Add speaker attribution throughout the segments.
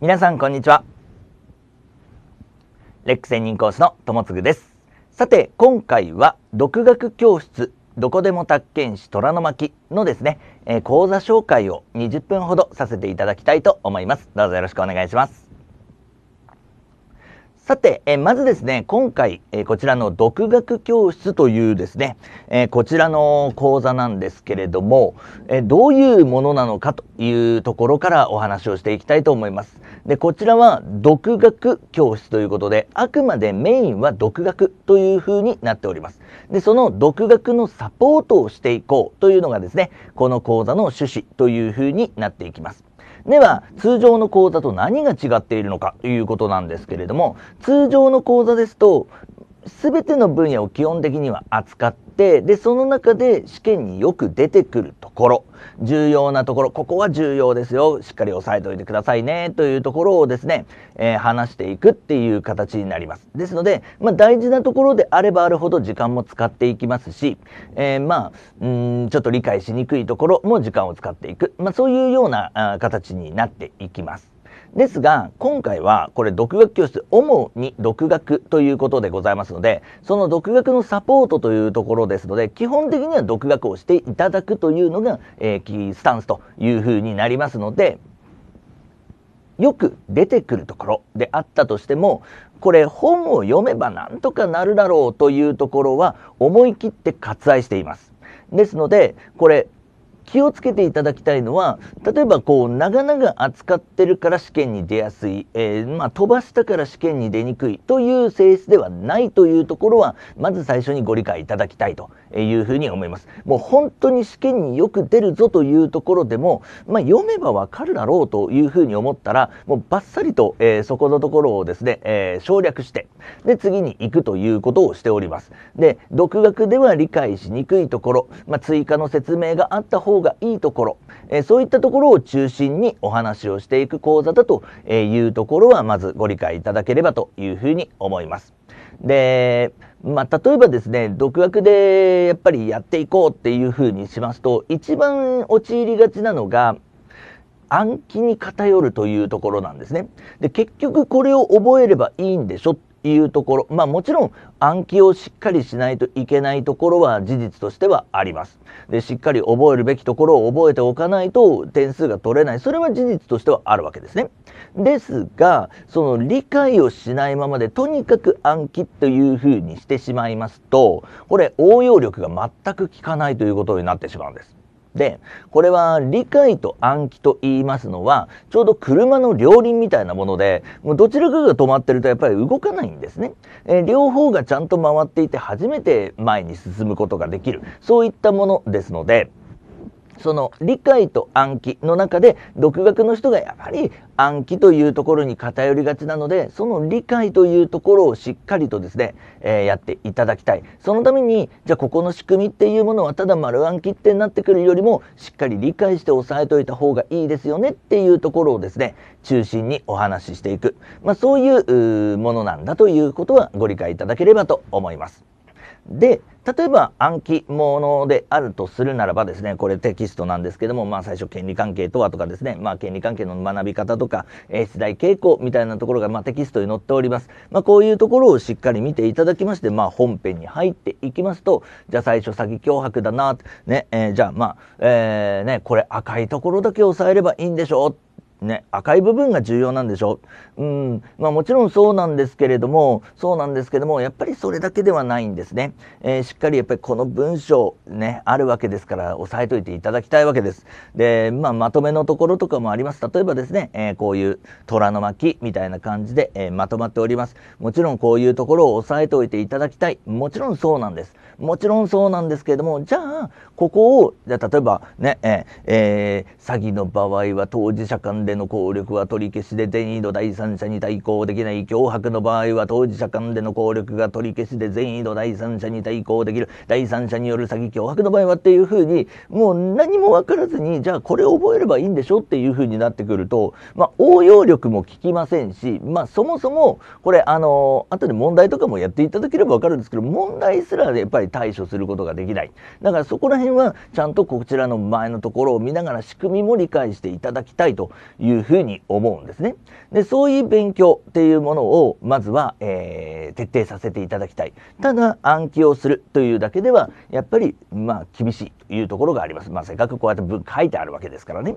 Speaker 1: 皆さんこんにちは。レック専任講師の友もです。さて、今回は独学教室どこでも宅建士虎の巻のですね、えー、講座紹介を20分ほどさせていただきたいと思います。どうぞよろしくお願いします。さて、えまずですね、今回、えこちらの独学教室というですね、えこちらの講座なんですけれども、えどういうものなのかというところからお話をしていきたいと思います。で、こちらは独学教室ということで、あくまでメインは独学という風になっております。で、その独学のサポートをしていこうというのがですね、この講座の趣旨という風になっていきます。では、通常の講座と何が違っているのかということなんですけれども、通常の講座ですと、全ての分野を基本的には扱ってでその中で試験によく出てくるところ重要なところここは重要ですよしっかり押さえておいてくださいねというところをですね、えー、話していくっていう形になりますですので、まあ、大事なところであればあるほど時間も使っていきますし、えー、まあんちょっと理解しにくいところも時間を使っていく、まあ、そういうようなあ形になっていきます。ですが今回はこれ独学教室主に独学ということでございますのでその独学のサポートというところですので基本的には独学をしていただくというのが、えー、スタンスというふうになりますのでよく出てくるところであったとしてもこれ本を読めばなんとかなるだろうというところは思い切って割愛しています。ですのでこれ気をつけていただきたいのは例えばこう長々扱ってるから試験に出やすい、えー、まあ、飛ばしたから試験に出にくいという性質ではないというところはまず最初にご理解いただきたいというふうに思います。もう本当に試験によく出るぞというところでも、まあ、読めばわかるだろうというふうに思ったらもうバッサリと、えー、そこのところをですね、えー、省略してで次に行くということをしております。で独学では理解しにくいところ、まあ、追加の説明があった方方がいいところ、えそういったところを中心にお話をしていく講座だというところはまずご理解いただければというふうに思います。で、まあ、例えばですね、独学でやっぱりやっていこうっていうふうにしますと、一番陥りがちなのが、暗記に偏るというところなんですね。で、結局これを覚えればいいんでしょいうところ、まあ、もちろん暗記をしっかりしないといけないところは事実としてはあります。でしっかり覚えるべきところを覚えておかないと点数が取れないそれは事実としてはあるわけですね。ですがその理解をしないままでとにかく暗記というふうにしてしまいますとこれ応用力が全く効かないということになってしまうんです。で、これは理解と暗記と言いますのは、ちょうど車の両輪みたいなもので、もうどちらかが止まってるとやっぱり動かないんですね。えー、両方がちゃんと回っていて初めて前に進むことができる、そういったものですので、その理解と暗記の中で独学の人がやはり暗記というところに偏りがちなのでその理解というところをしっかりとですね、えー、やっていただきたいそのためにじゃあここの仕組みっていうものはただ丸暗記ってなってくるよりもしっかり理解して押さえといた方がいいですよねっていうところをですね中心にお話ししていく、まあ、そういうものなんだということはご理解いただければと思います。で例えば暗記のであるとするならばですね、これテキストなんですけども、まあ最初権利関係とはとかですね、まあ権利関係の学び方とか、え出題傾向みたいなところがまあテキストに載っております。まあこういうところをしっかり見ていただきまして、まあ本編に入っていきますと、じゃあ最初詐欺脅迫だな、ね、えー、じゃあまあ、えー、ね、これ赤いところだけ押さえればいいんでしょうね、赤い部分が重要なんでしょううんまあ、もちろんそうなんですけれどもそうなんですけどもやっぱりそれだけではないんですね、えー、しっかりやっぱりこの文章ねあるわけですから押さえといていただきたいわけですで、まあ、まとめのところとかもあります例えばですね、えー、こういう虎の巻みたいな感じで、えー、まとまっておりますもちろんこういうところを押さえておいていただきたいもちろんそうなんですもちろんそうなんですけれどもじゃあここをじゃ例えばね、ええー、詐欺の場合は当事者間での効力は取り消しで善意の第三者に対抗できない脅迫の場合は当事者間での効力が取り消しで善意の第三者に対抗できる第三者による詐欺脅迫の場合はっていうふうにもう何も分からずにじゃあこれ覚えればいいんでしょっていうふうになってくると、まあ、応用力も効きませんし、まあ、そもそもこれあの後で問題とかもやっていただければ分かるんですけど問題すらやっぱり対処することができないだからそこら辺はちゃんとこちらの前のところを見ながら仕組みも理解していただきたいというふうに思うんですね。で、そういう勉強っていうものを、まずは、えー、徹底させていただきたい。ただ、暗記をするというだけでは、やっぱり、まあ、厳しいというところがあります。まあ、せっかくこうやって文書いてあるわけですからね。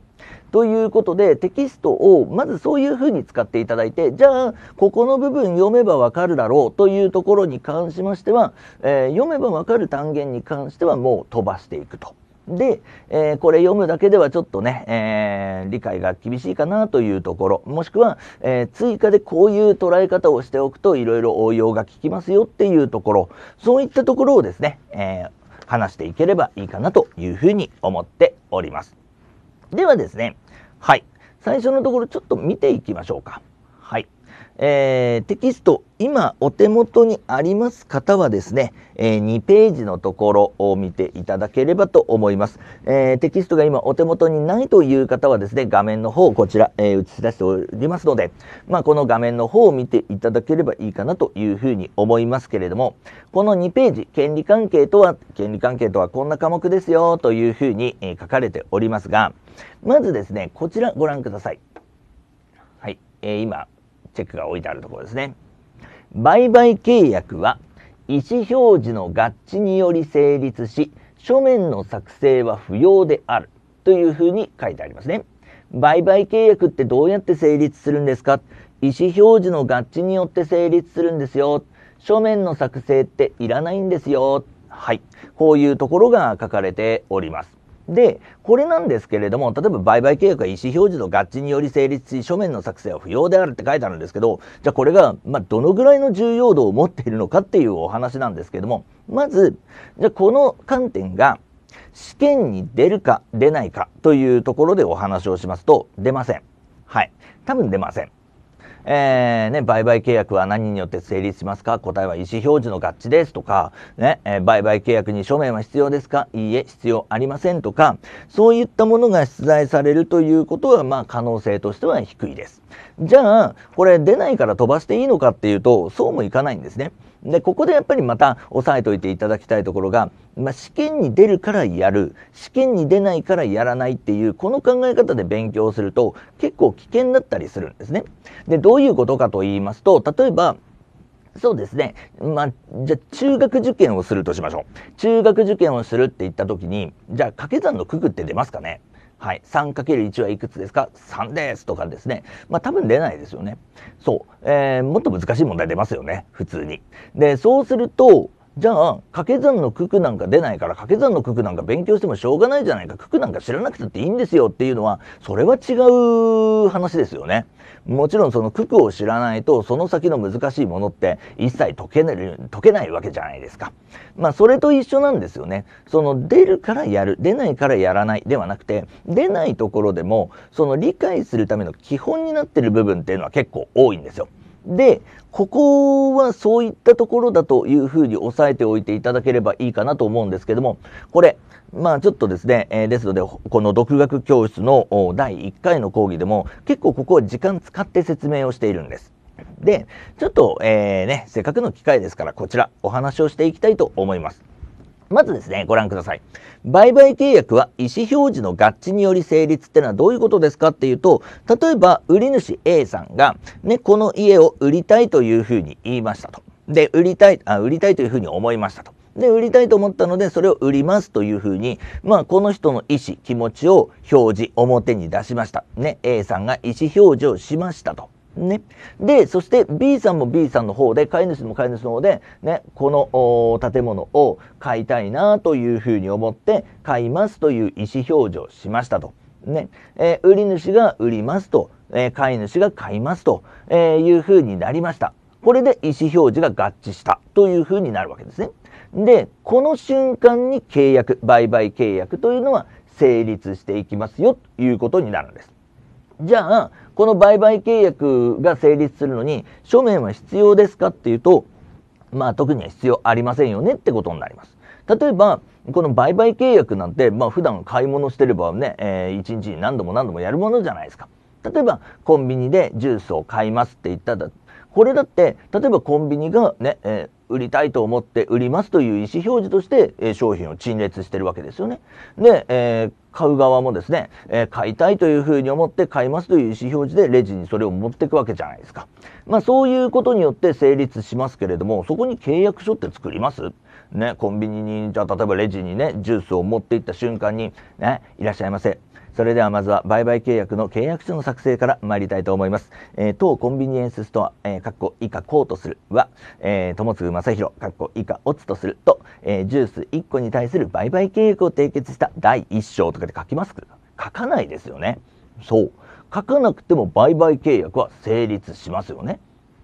Speaker 1: ということで、テキストを、まずそういうふうに使っていただいて、じゃあ、ここの部分読めばわかるだろうというところに関しましては、えー、読めばわかる単元に関しては、もう飛ばしていくと。で、えー、これ読むだけではちょっとね、えー、理解が厳しいかなというところ、もしくは、えー、追加でこういう捉え方をしておくといろいろ応用が効きますよっていうところ、そういったところをですね、え話していければいいかなというふうに思っております。ではですね、はい。最初のところちょっと見ていきましょうか。えー、テキスト、今お手元にあります方はですね、えー、2ページのところを見ていただければと思います、えー、テキストが今お手元にないという方はですね、画面の方をこちら、え映し出しておりますので、まあ、この画面の方を見ていただければいいかなというふうに思いますけれども、この2ページ、権利関係とは、権利関係とはこんな科目ですよというふうに、え書かれておりますが、まずですね、こちらご覧ください。はい、え今、チェックが置いてあるところですね。売買契約は意思表示の合致により成立し書面の作成は不要であるというふうに書いてありますね。売買契約ってどうやって成立するんですか意思表示の合致によって成立するんですよ。書面の作成っていらないんですよ。はい。こういうところが書かれております。で、これなんですけれども、例えば売買契約は意思表示の合致により成立し、書面の作成は不要であるって書いてあるんですけど、じゃあこれが、まあ、どのぐらいの重要度を持っているのかっていうお話なんですけども、まず、じゃあこの観点が、試験に出るか出ないかというところでお話をしますと、出ません。はい。多分出ません。えー、ね、売買契約は何によって成立しますか答えは意思表示の合致ですとか、ね、えー、売買契約に書面は必要ですかいいえ、必要ありませんとか、そういったものが出題されるということは、まあ、可能性としては低いです。じゃあ、これ出ないから飛ばしていいのかっていうと、そうもいかないんですね。でここでやっぱりまた押さえておいていただきたいところが、まあ、試験に出るからやる試験に出ないからやらないっていうこの考え方で勉強すると結構危険だったりするんですね。でどういうことかと言いますと例えばそうですね。まあ、じゃ中学受験をするとしましょう。中学受験をするって言った時に、じゃあ掛け算の九九って出ますかねはい、3×1 はいくつですか ?3 ですとかですね。まあ多分出ないですよね。そう。えー、もっと難しい問題出ますよね。普通に。で、そうすると、じゃあ掛け算の九九なんか出ないから掛け算の九九なんか勉強してもしょうがないじゃないか九九なんか知らなくたっていいんですよっていうのはそれは違う話ですよね。もちろんその九九を知らないとその先の難しいものって一切解けない解けないわけじゃないですか。まあそれと一緒なんですよね。その出るからやる出ないからやらないではなくて出ないところでもその理解するための基本になってる部分っていうのは結構多いんですよ。で、ここはそういったところだというふうに押さえておいていただければいいかなと思うんですけども、これ、まあちょっとですね、えー、ですので、この独学教室の第1回の講義でも、結構ここは時間使って説明をしているんです。で、ちょっと、えー、ね、せっかくの機会ですから、こちらお話をしていきたいと思います。まずですね、ご覧ください。売買契約は意思表示の合致により成立ってのはどういうことですかっていうと、例えば売り主 A さんが、ね、この家を売りたいというふうに言いましたと。で、売りたい、あ売りたいというふうに思いましたと。で、売りたいと思ったので、それを売りますというふうに、まあ、この人の意思、気持ちを表示、表に出しました。ね、A さんが意思表示をしましたと。ね。で、そして B さんも B さんの方で、飼い主も飼い主の方で、ね、この建物を買いたいなというふうに思って、買いますという意思表示をしましたと。ね、えー、売り主が売りますと、えー、い主が買いますと、えいうふうになりました。これで意思表示が合致したというふうになるわけですね。で、この瞬間に契約、売買契約というのは成立していきますよということになるんです。じゃあ、この売買契約が成立するのに、書面は必要ですかっていうと、まあ特には必要ありませんよねってことになります。例えば、この売買契約なんて、まあ普段買い物してればね、えー、1日に何度も何度もやるものじゃないですか。例えば、コンビニでジュースを買いますって言ったら、これだって、例えばコンビニがね、えー、売りたいと思って売りますという意思表示として、えー、商品を陳列してるわけですよね。で、えー買う側もですね、えー、買いたいというふうに思って買いますという意思表示でレジにそれを持っていくわけじゃないですか。まあそういうことによって成立しますけれども、そこに契約書って作りますね、コンビニに、じゃあ例えばレジにね、ジュースを持っていった瞬間に、ね、いらっしゃいませ。それではまずは売買契約の契約書の作成から参りたいと思います。えー、当コンビニエンスストア、えー、かっこ以下こうとするは、えー、友継正宏、かっこ以下オツとすると、えー、ジュース1個に対する売買契約を締結した第1章とかで書きますか書かないですよね。そう。書かなくても売買契約は成立しますよね。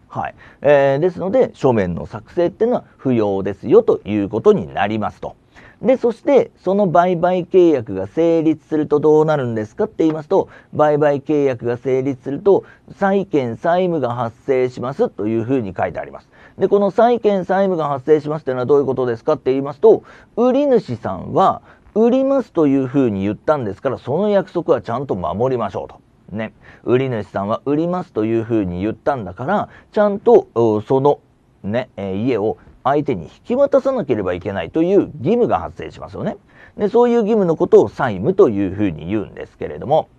Speaker 1: はい。えー、ですので、書面の作成っていうのは不要ですよということになりますと。で、そして、その売買契約が成立するとどうなるんですかって言いますと、売買契約が成立すると、債権債務が発生しますというふうに書いてあります。で、この債権債務が発生しますというのはどういうことですかって言いますと、売り主さんは、売りますというふうに言ったんですから、その約束はちゃんと守りましょうと。ね。売り主さんは売りますというふうに言ったんだから、ちゃんと、そのね、え家を相手に引き渡さなければいけないという義務が発生しますよね。でそういう義務のことを債務というふうに言うんですけれども、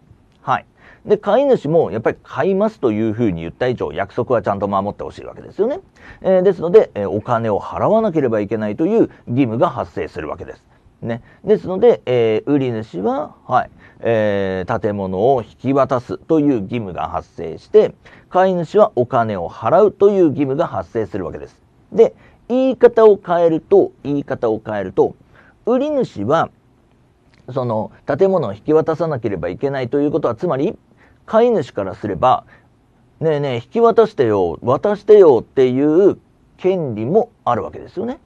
Speaker 1: はい。で、飼い主もやっぱり買いますというふうに言った以上、約束はちゃんと守ってほしいわけですよね。えー、ですので、えー、お金を払わなければいけないという義務が発生するわけです。ね、ですので、えー、売り主は、はいえー、建物を引き渡すという義務が発生して買い主はお金を払うという義務が発生するわけです。で、言い方を変えると、言い方を変えると、売り主は、その建物を引き渡さなければいけないということは、つまり、飼い主からすれば、ねえねえ、引き渡してよ、渡してよっていう権利もあるわけですよね。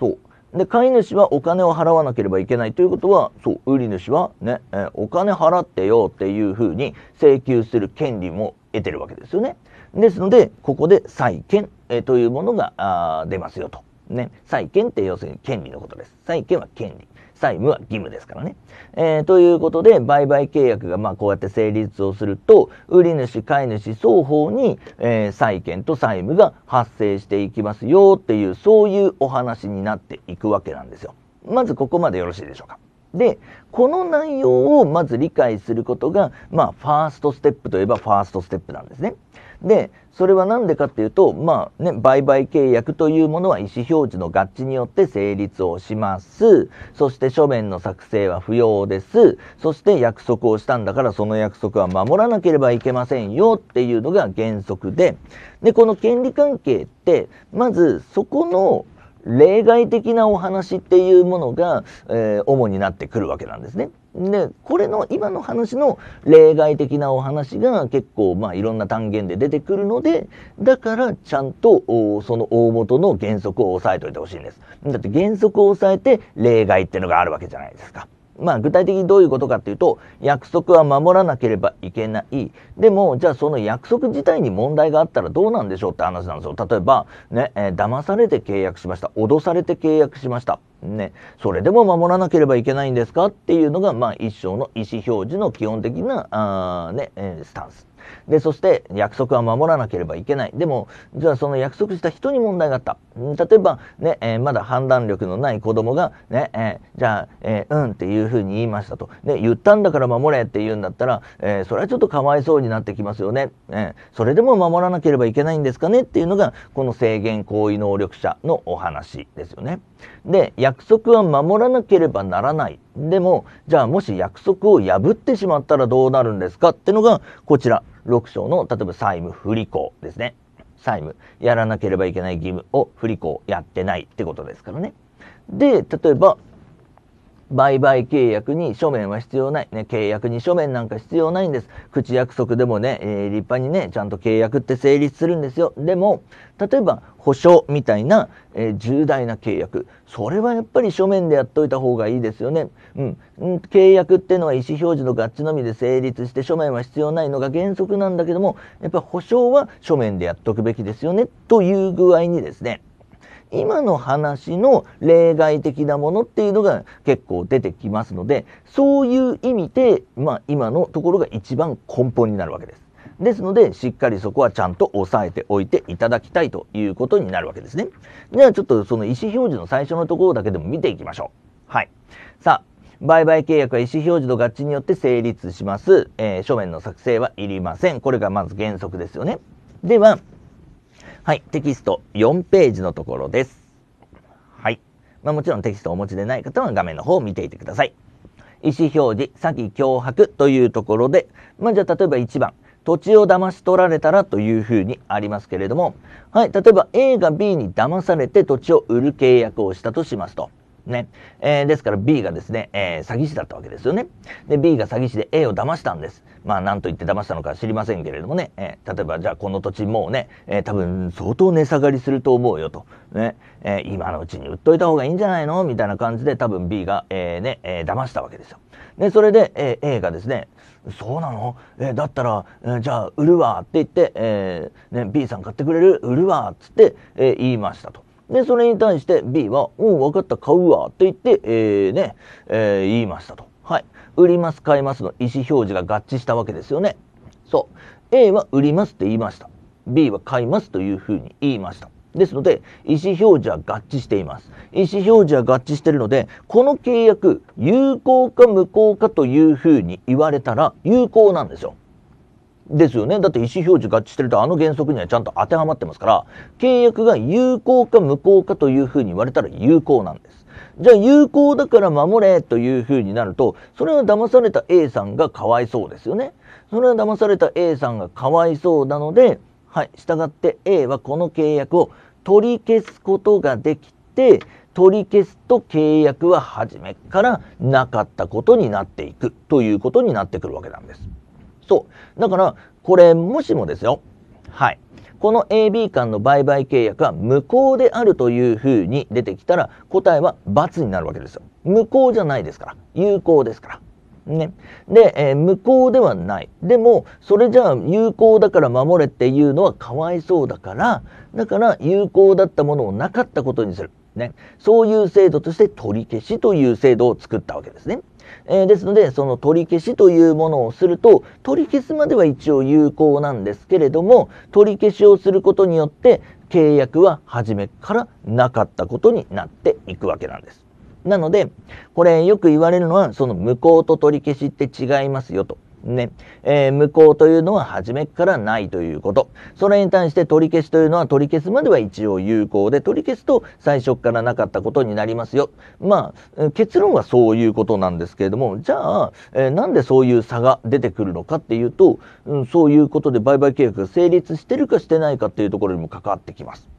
Speaker 1: そう。で、飼い主はお金を払わなければいけないということは、そう、売り主はね、えお金払ってよっていうふうに請求する権利も得てるわけですよね。ですので、ここで債権えというものがあ出ますよと。ね。債権って要するに権利のことです。債権は権利。債務は義務ですからね。えー、ということで、売買契約がまあこうやって成立をすると、売り主、買い主双方に、えー、債権と債務が発生していきますよっていう、そういうお話になっていくわけなんですよ。まずここまでよろしいでしょうか。で、この内容をまず理解することが、まあ、ファーストステップといえばファーストステップなんですね。で、それは何でかっていうと、まあね、売買契約というものは意思表示の合致によって成立をします。そして書面の作成は不要です。そして約束をしたんだからその約束は守らなければいけませんよっていうのが原則で、で、この権利関係って、まずそこの例外的なお話っていうものが、えー、主になってくるわけなんですね。でこれの今の話の例外的なお話が結構まあいろんな単元で出てくるのでだからちゃんとその大元の原則を押さえておいてほしいんですだって原則を押さえて例外ってのがあるわけじゃないですかまあ具体的にどういうことかっていうと約束は守らなければいけないでもじゃあその約束自体に問題があったらどうなんでしょうって話なんですよ例えばね、えー、騙されて契約しました脅されて契約しましたね、それでも守らなければいけないんですかっていうのが、まあ、一生の意思表示の基本的なあ、ね、スタンス。で、そして約束は守らなければいけない。でも、じゃあその約束した人に問題があった。例えば、ね、えー、まだ判断力のない子供が、ね、えー、じゃあ、えー、うんっていうふうに言いましたと。ね、言ったんだから守れって言うんだったら、えそれはちょっとかわいそうになってきますよね。えそれでも守らなければいけないんですかねっていうのが、この制限行為能力者のお話ですよね。で約束は守らなければならないでもじゃあもし約束を破ってしまったらどうなるんですかってのがこちら6章の例えば債務不履行ですね債務やらなければいけない義務を不履行やってないってことですからねで例えば売買契約に書面は必要ない。ね、契約に書面なんか必要ないんです。口約束でもね、えー、立派にね、ちゃんと契約って成立するんですよ。でも、例えば、保証みたいな、えー、重大な契約。それはやっぱり書面でやっといた方がいいですよね。うん。契約ってのは意思表示の合致のみで成立して書面は必要ないのが原則なんだけども、やっぱ保証は書面でやっとくべきですよね。という具合にですね。今の話の例外的なものっていうのが結構出てきますのでそういう意味で、まあ、今のところが一番根本になるわけです。ですのでしっかりそこはちゃんと押さえておいていただきたいということになるわけですね。ではちょっとその意思表示の最初のところだけでも見ていきましょう。はい。さあ売買契約は意思表示の合致によって成立します。えー、書面の作成はいりません。これがまず原則ですよね。では、はい、テキスト4ページのところです。はい。まあ、もちろんテキストをお持ちでない方は画面の方を見ていてください。意思表示、詐欺、脅迫というところで、まあ、じゃあ例えば1番、土地を騙し取られたらというふうにありますけれども、はい、例えば A が B に騙されて土地を売る契約をしたとしますと。ね。えー、ですから B がですね、えー、詐欺師だったわけですよね。で、B が詐欺師で A を騙したんです。まあ、何と言って騙したのか知りませんけれどもね、えー、例えば、じゃあこの土地もうね、えー、多分相当値下がりすると思うよと、ね、えー、今のうちに売っといた方がいいんじゃないのみたいな感じで多分 B が、えー、ね、えー、騙したわけですよ。で、それで、えー、A がですね、そうなのえだったら、えじゃあ売るわって言って、えね、B さん買ってくれる売るわっつって、え言いましたと。で、それに対して B は、うん、分かった、買うわ、って言って、えー、ね、えー、言いましたと。はい。売ります、買いますの意思表示が合致したわけですよね。そう。A は売りますって言いました。B は買いますというふうに言いました。ですので、意思表示は合致しています。意思表示は合致しているので、この契約、有効か無効かというふうに言われたら、有効なんですよ。ですよね。だって意思表示合致してるとあの原則にはちゃんと当てはまってますから、契約が有効か無効かというふうに言われたら有効なんです。じゃあ有効だから守れというふうになると、それは騙された A さんがかわいそうですよね。それは騙された A さんがかわいそうなので、はい、従って A はこの契約を取り消すことができて、取り消すと契約は初めからなかったことになっていくということになってくるわけなんです。そう。だから、これ、もしもですよ。はい。この AB 間の売買契約は無効であるというふうに出てきたら答えは×になるわけですよ。無効じゃないですから。有効ですから。ね。で、えー、無効ではない。でも、それじゃあ有効だから守れっていうのはかわいそうだから、だから有効だったものをなかったことにする。ね。そういう制度として取り消しという制度を作ったわけですね。えー、ですので、その取り消しというものをすると、取り消すまでは一応有効なんですけれども、取り消しをすることによって、契約は初めからなかったことになっていくわけなんです。なので、これよく言われるのは、その無効と取り消しって違いますよと。ね。えー、無効というのは初めからないということ。それに対して取り消しというのは取り消すまでは一応有効で、取り消すと最初からなかったことになりますよ。まあ、結論はそういうことなんですけれども、じゃあ、えー、なんでそういう差が出てくるのかっていうと、うん、そういうことで売買契約が成立してるかしてないかっていうところにも関わってきます。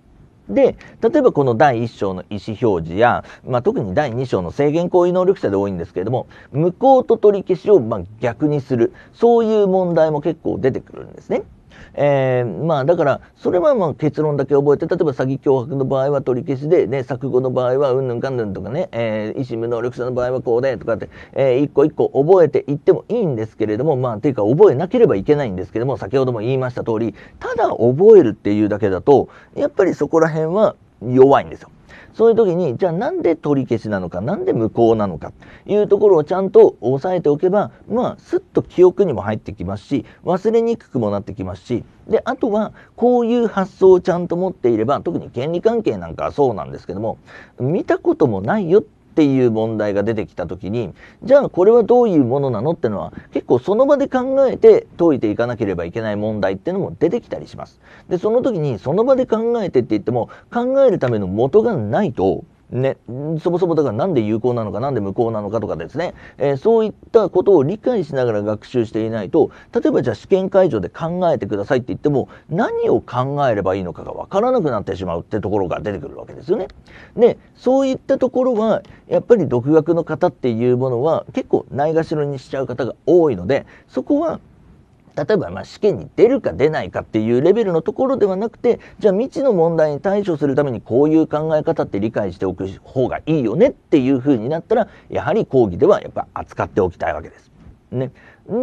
Speaker 1: で例えばこの第1章の意思表示や、まあ、特に第2章の制限行為能力者で多いんですけれども無効と取り消しをま逆にするそういう問題も結構出てくるんですね。えー、まあだからそれはまあ結論だけ覚えて例えば詐欺脅迫の場合は取り消しで、ね、錯誤の場合はうんぬんかんぬんとかね、えー、医無能力者の場合はこうでとかって、えー、一個一個覚えていってもいいんですけれどもまあていうか覚えなければいけないんですけども先ほども言いました通りただ覚えるっていうだけだとやっぱりそこら辺は弱いんですよ。そういう時に、じゃあなんで取り消しなのか、なんで無効なのか、いうところをちゃんと押さえておけば、まあ、すっと記憶にも入ってきますし、忘れにくくもなってきますし、で、あとは、こういう発想をちゃんと持っていれば、特に権利関係なんかはそうなんですけども、見たこともないよってっていう問題が出てきた時にじゃあこれはどういうものなのってのは結構その場で考えて解いていかなければいけない問題ってのも出てきたりします。でその時にその場で考えてって言っても考えるための元がないとね、そもそもだからなんで有効なのか、なんで無効なのかとかですね、えー、そういったことを理解しながら学習していないと、例えばじゃあ試験会場で考えてくださいって言っても、何を考えればいいのかがわからなくなってしまうってところが出てくるわけですよね。で、そういったところは、やっぱり独学の方っていうものは結構ないがしろにしちゃう方が多いので、そこは例えばま試験に出るか出ないかっていうレベルのところではなくてじゃあ未知の問題に対処するためにこういう考え方って理解しておく方がいいよねっていうふうになったらやはり講義ではやっぱ扱っておきたいわけです。ね、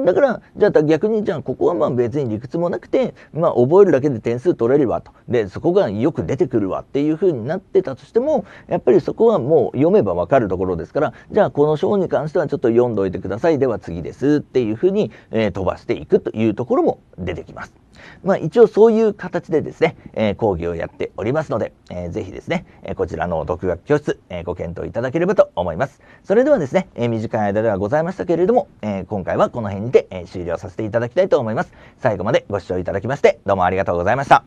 Speaker 1: だから、じゃあ逆にじゃあここはまあ別に理屈もなくて、まあ覚えるだけで点数取れるわと。で、そこがよく出てくるわっていう風になってたとしても、やっぱりそこはもう読めばわかるところですから、じゃあこの章に関してはちょっと読んどいてください。では次ですっていう風に、えー、飛ばしていくというところも出てきます。まあ、一応そういう形でですね、えー、講義をやっておりますので、えー、ぜひですね、えー、こちらの独学教室、えー、ご検討いただければと思います。それではですね、えー、短い間ではございましたけれども、えー、今回はこの辺にて、えー、終了させていただきたいと思います。最後までご視聴いただきまして、どうもありがとうございました。